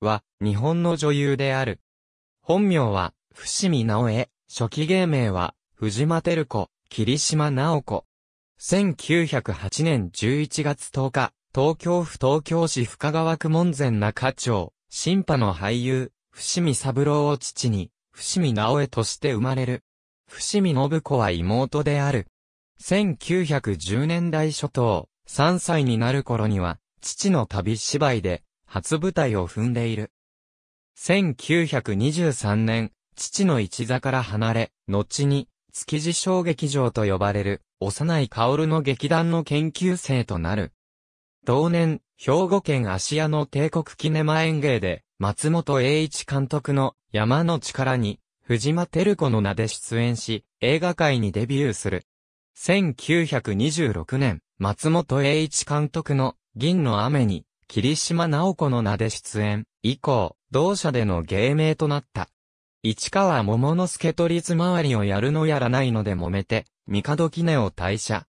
は、日本の女優である。本名は、伏見直江、初期芸名は、藤間照子、霧島直子。1908年11月10日、東京府東京市深川区門前中町、新派の俳優、伏見三郎を父に、伏見直江として生まれる。伏見信子は妹である。1910年代初頭、3歳になる頃には、父の旅芝居で、初舞台を踏んでいる。1923年、父の一座から離れ、後に、築地小劇場と呼ばれる、幼い薫の劇団の研究生となる。同年、兵庫県芦屋の帝国記念演芸で、松本栄一監督の山の力に、藤間照子の名で出演し、映画界にデビューする。1926年、松本栄一監督の銀の雨に霧島直子の名で出演、以降、同社での芸名となった。市川桃之助と立回りをやるのやらないので揉めて、三角念を退社。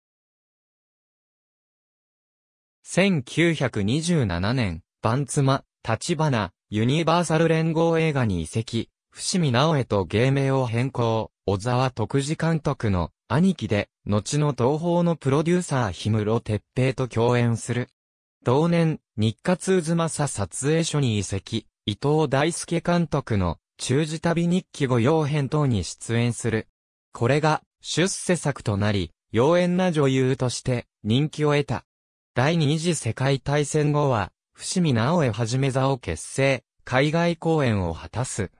1927年、番妻、立花、ユニバーサル連合映画に移籍、伏見直江と芸名を変更、小沢徳次監督の兄貴で、後の東宝のプロデューサー氷室哲平と共演する。同年、日活渦政撮影所に移籍、伊藤大輔監督の中時旅日記御用編等に出演する。これが出世作となり、妖艶な女優として人気を得た。第二次世界大戦後は、伏見直江はじめ座を結成、海外公演を果たす。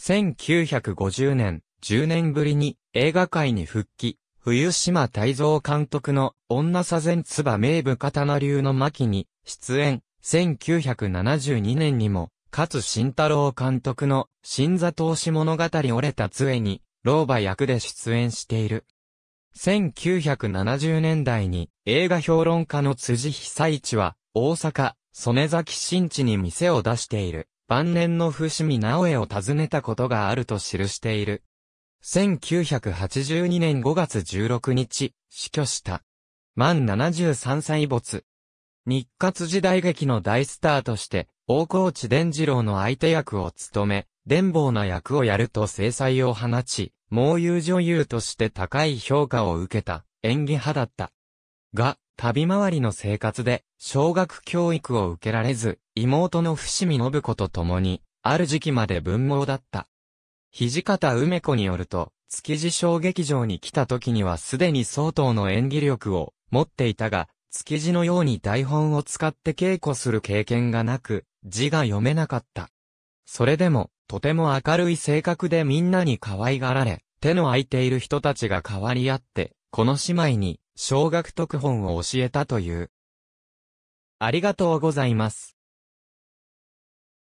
1950年、10年ぶりに映画界に復帰、冬島大蔵監督の女左前唾名部刀流の巻に出演、1972年にも、勝慎太郎監督の新座投資物語折れた杖に、老婆役で出演している。1970年代に映画評論家の辻久一は大阪、曽根崎新地に店を出している晩年の伏見直江を訪ねたことがあると記している。1982年5月16日、死去した。満73歳没。日活時代劇の大スターとして、大河内伝次郎の相手役を務め、伝望な役をやると制裁を放ち、猛友女優として高い評価を受けた、演技派だった。が、旅回りの生活で、小学教育を受けられず、妹の伏見信子と共に、ある時期まで文盲だった。土方梅子によると、築地小劇場に来た時にはすでに相当の演技力を持っていたが、築地のように台本を使って稽古する経験がなく、字が読めなかった。それでも、とても明るい性格でみんなに可愛がられ、手の空いている人たちが変わり合って、この姉妹に、小学特本を教えたという。ありがとうございます。